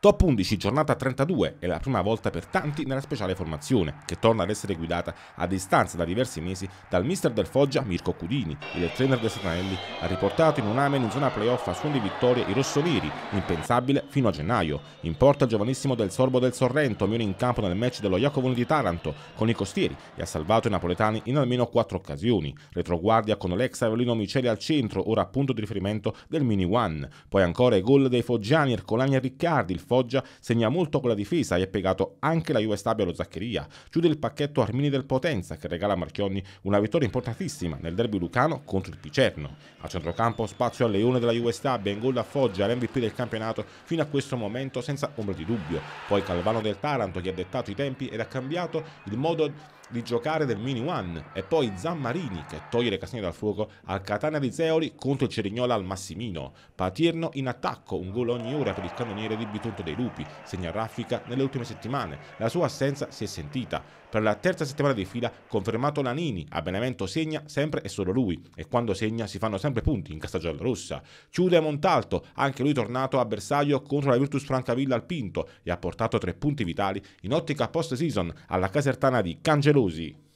Top 11, giornata 32, è la prima volta per tanti nella speciale formazione, che torna ad essere guidata a distanza da diversi mesi dal mister del Foggia Mirko Cudini. Il trainer del Satanelli ha riportato in un amen in zona playoff a suon di vittorie i rossoneri, impensabile fino a gennaio. In porta il giovanissimo del Sorbo del Sorrento, meno in campo nel match dello Jacovone di Taranto con i costieri e ha salvato i napoletani in almeno quattro occasioni. Retroguardia con l'ex Avelino Miceli al centro, ora punto di riferimento del Mini One. Poi ancora i gol dei Foggiani, Ercolani e Riccardi, il Foggia segna molto con la difesa e ha piegato anche la Juve Stabia allo Zaccheria. Chiude il pacchetto Armini del Potenza che regala a Marchionni una vittoria importantissima nel derby lucano contro il Picerno. A centrocampo spazio al Leone della Juve Stabia in gol a Foggia, l'MVP del campionato fino a questo momento senza ombra di dubbio. Poi Calvano del Taranto gli ha dettato i tempi ed ha cambiato il modo di giocare del mini one e poi Zammarini che toglie le casine dal fuoco al Catania di Zeoli contro il Cerignola al Massimino. Patirno in attacco, un gol ogni ora per il cannoniere di Bitun conto dei lupi, segna raffica nelle ultime settimane. La sua assenza si è sentita. Per la terza settimana di fila confermato Lanini, a Benevento segna sempre e solo lui e quando segna si fanno sempre punti in cassa giallorossa. Chiude Montalto, anche lui tornato a bersaglio contro la Virtus Francavilla al Pinto e ha portato tre punti vitali in ottica post-season alla casertana di Cangelosi.